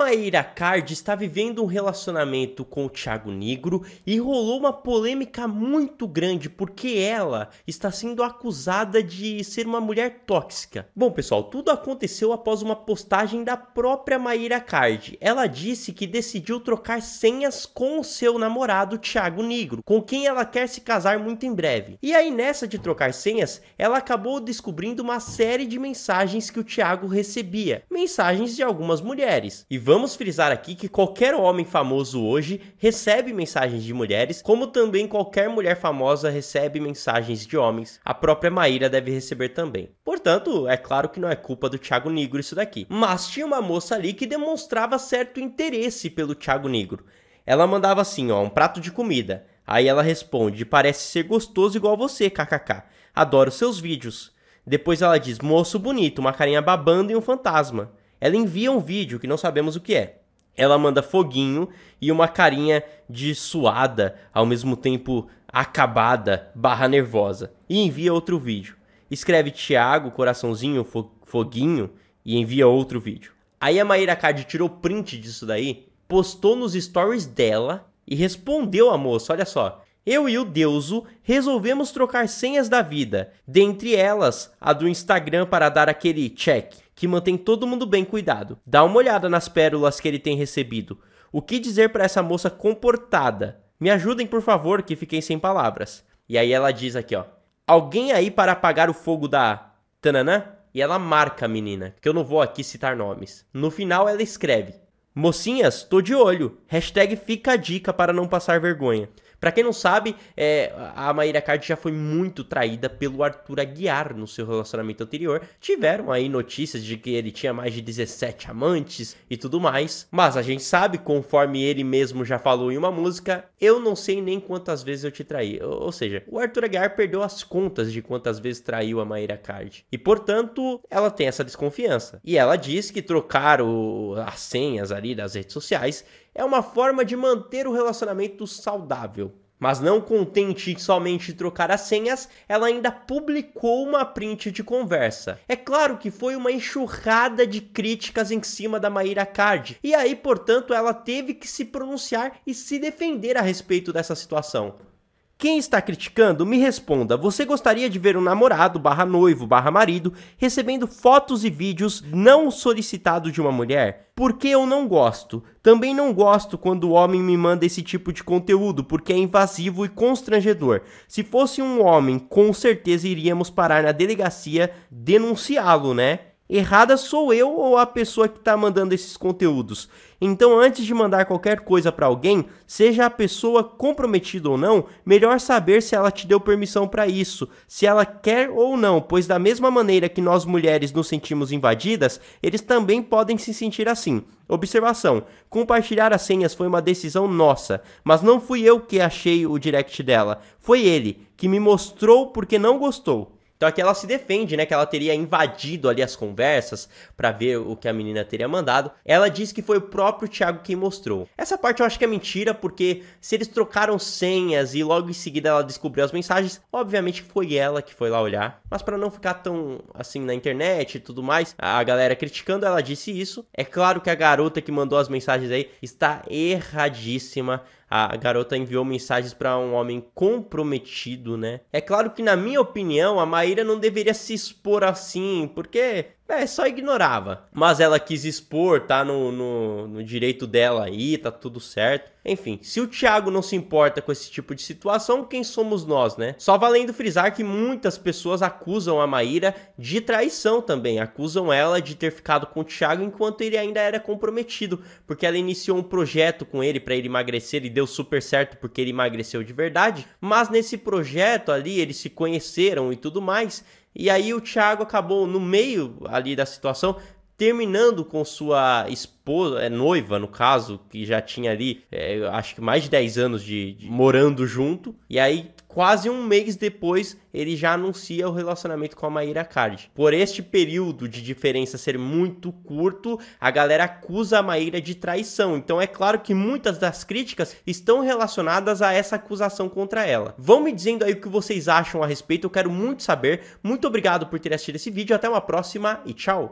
Maíra Card está vivendo um relacionamento com o Thiago Negro e rolou uma polêmica muito grande porque ela está sendo acusada de ser uma mulher tóxica. Bom, pessoal, tudo aconteceu após uma postagem da própria Maíra Card. Ela disse que decidiu trocar senhas com o seu namorado Thiago Negro, com quem ela quer se casar muito em breve. E aí nessa de trocar senhas, ela acabou descobrindo uma série de mensagens que o Thiago recebia, mensagens de algumas mulheres. E vamos frisar aqui que qualquer homem famoso hoje recebe mensagens de mulheres, como também qualquer mulher famosa recebe mensagens de homens. A própria Maíra deve receber também. Portanto, é claro que não é culpa do Thiago Negro isso daqui. Mas tinha uma moça ali que demonstrava certo interesse pelo Thiago Negro. Ela mandava assim, ó, um prato de comida. Aí ela responde: "Parece ser gostoso igual você, kkk. Adoro seus vídeos." Depois ela diz: "Moço bonito, uma carinha babando e um fantasma." Ela envia um vídeo que não sabemos o que é. Ela manda foguinho e uma carinha de suada, ao mesmo tempo acabada, barra nervosa. E envia outro vídeo. Escreve Tiago, coraçãozinho, fo foguinho e envia outro vídeo. Aí a Maíra Card tirou print disso daí, postou nos stories dela e respondeu a moça, olha só. Eu e o Deuso resolvemos trocar senhas da vida, dentre elas a do Instagram para dar aquele check que mantém todo mundo bem cuidado. Dá uma olhada nas pérolas que ele tem recebido. O que dizer para essa moça comportada? Me ajudem, por favor, que fiquei sem palavras. E aí ela diz aqui, ó. Alguém aí para apagar o fogo da Tananã? E ela marca a menina, que eu não vou aqui citar nomes. No final ela escreve: Mocinhas, tô de olho. Hashtag fica a dica para não passar vergonha. Para quem não sabe, é, a Maíra Card já foi muito traída pelo Arthur Aguiar no seu relacionamento anterior. Tiveram aí notícias de que ele tinha mais de 17 amantes e tudo mais, mas a gente sabe, conforme ele mesmo já falou em uma música, eu não sei nem quantas vezes eu te traí. Ou seja, o Arthur Aguiar perdeu as contas de quantas vezes traiu a Maíra Card. E portanto, ela tem essa desconfiança. E ela diz que trocaram as senhas ali das redes sociais é uma forma de manter o relacionamento saudável. Mas não contente em somente trocar as senhas, ela ainda publicou uma print de conversa. É claro que foi uma enxurrada de críticas em cima da Maíra Card, e aí, portanto, ela teve que se pronunciar e se defender a respeito dessa situação. Quem está criticando, me responda. Você gostaria de ver um namorado, barra noivo, barra marido, recebendo fotos e vídeos não solicitados de uma mulher? Porque eu não gosto. Também não gosto quando o homem me manda esse tipo de conteúdo, porque é invasivo e constrangedor. Se fosse um homem, com certeza iríamos parar na delegacia denunciá-lo, né? Errada sou eu ou a pessoa que está mandando esses conteúdos. Então, antes de mandar qualquer coisa para alguém, seja a pessoa comprometida ou não, melhor saber se ela te deu permissão para isso, se ela quer ou não, pois da mesma maneira que nós mulheres nos sentimos invadidas, eles também podem se sentir assim. Observação: compartilhar as senhas foi uma decisão nossa, mas não fui eu que achei o direct dela, foi ele que me mostrou porque não gostou. Então aqui ela se defende, né, que ela teria invadido ali as conversas para ver o que a menina teria mandado. Ela diz que foi o próprio Thiago quem mostrou. Essa parte eu acho que é mentira, porque se eles trocaram senhas e logo em seguida ela descobriu as mensagens, obviamente foi ela que foi lá olhar. Mas para não ficar tão assim na internet e tudo mais, a galera criticando, ela disse isso. É claro que a garota que mandou as mensagens aí está erradíssima a garota enviou mensagens para um homem comprometido, né? É claro que, na minha opinião, a Maíra não deveria se expor assim, porque é, só ignorava. Mas ela quis expor, tá no, no, no, direito dela aí, tá tudo certo. Enfim, se o Thiago não se importa com esse tipo de situação, quem somos nós, né? Só valendo frisar que muitas pessoas acusam a Maíra de traição também. Acusam ela de ter ficado com o Thiago enquanto ele ainda era comprometido, porque ela iniciou um projeto com ele para ele emagrecer e deu super certo porque ele emagreceu de verdade. Mas nesse projeto ali, eles se conheceram e tudo mais e aí o Thiago acabou no meio ali da situação, terminando com sua esposa, é, noiva no caso, que já tinha ali, é, acho que mais de 10 anos de, de, morando junto, e aí quase um mês depois ele já anuncia o relacionamento com a Maíra Cardi. Por este período de diferença ser muito curto, a galera acusa a Maíra de traição, então é claro que muitas das críticas estão relacionadas a essa acusação contra ela. Vão me dizendo aí o que vocês acham a respeito, eu quero muito saber. Muito obrigado por ter assistido esse vídeo, até uma próxima e tchau!